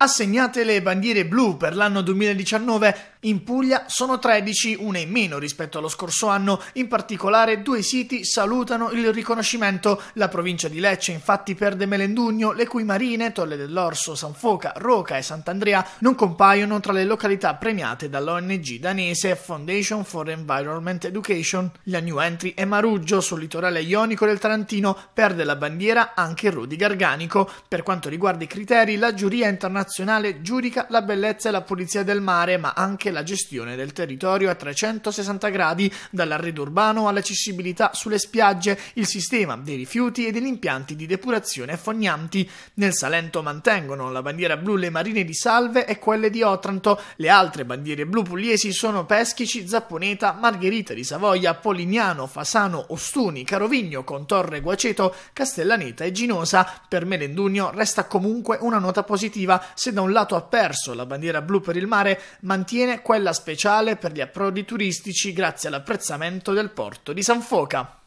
assegnate le bandiere blu per l'anno 2019 in Puglia sono 13, una in meno rispetto allo scorso anno, in particolare due siti salutano il riconoscimento. La provincia di Lecce infatti perde Melendugno, le cui marine, Tolle dell'Orso, Sanfoca, Roca e Sant'Andrea non compaiono tra le località premiate dall'ONG danese Foundation for Environment Education. La New Entry è Maruggio, sul litorale ionico del Tarantino, perde la bandiera anche Rudi Garganico. Per quanto riguarda i criteri, la giuria internazionale giudica la bellezza e la pulizia del mare, ma anche anche la gestione del territorio a 360 gradi, dall'arredo urbano all'accessibilità sulle spiagge, il sistema dei rifiuti e degli impianti di depurazione fognanti. Nel Salento mantengono la bandiera blu le marine di Salve e quelle di Otranto. Le altre bandiere blu pugliesi sono Peschici, Zapponeta, Margherita di Savoia, Polignano, Fasano, Ostuni, Carovigno, Contorre, Guaceto, Castellaneta e Ginosa. Per Melendugno resta comunque una nota positiva. Se da un lato ha perso la bandiera blu per il mare, mantiene quella speciale per gli approdi turistici grazie all'apprezzamento del porto di San Foca.